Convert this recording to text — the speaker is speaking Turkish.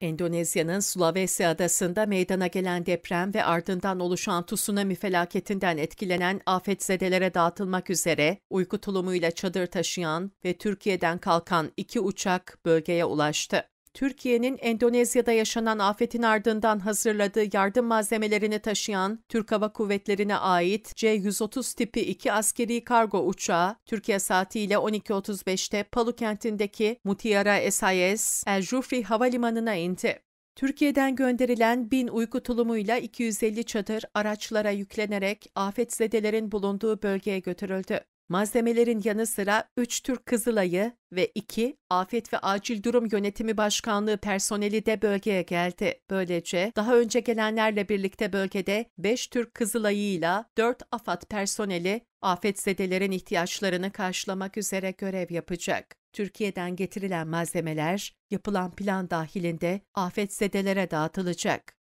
Endonezya'nın Sulawesi adasında meydana gelen deprem ve ardından oluşan tsunami felaketinden etkilenen afetzedelere dağıtılmak üzere uyku tulumuyla çadır taşıyan ve Türkiye'den kalkan iki uçak bölgeye ulaştı. Türkiye'nin Endonezya'da yaşanan afetin ardından hazırladığı yardım malzemelerini taşıyan Türk Hava Kuvvetleri'ne ait C-130 tipi iki askeri kargo uçağı, Türkiye saatiyle 12.35'te Palu kentindeki Mutiara SIS, El Jufri Havalimanı'na indi. Türkiye'den gönderilen bin uyku tulumuyla 250 çadır araçlara yüklenerek afetzedelerin bulunduğu bölgeye götürüldü. Malzemelerin yanı sıra 3 Türk Kızılay'ı ve 2 Afet ve Acil Durum Yönetimi Başkanlığı personeli de bölgeye geldi. Böylece daha önce gelenlerle birlikte bölgede 5 Türk Kızılay'ıyla 4 AFAD personeli afetzedelerin ihtiyaçlarını karşılamak üzere görev yapacak. Türkiye'den getirilen malzemeler yapılan plan dahilinde afetzedelere dağıtılacak.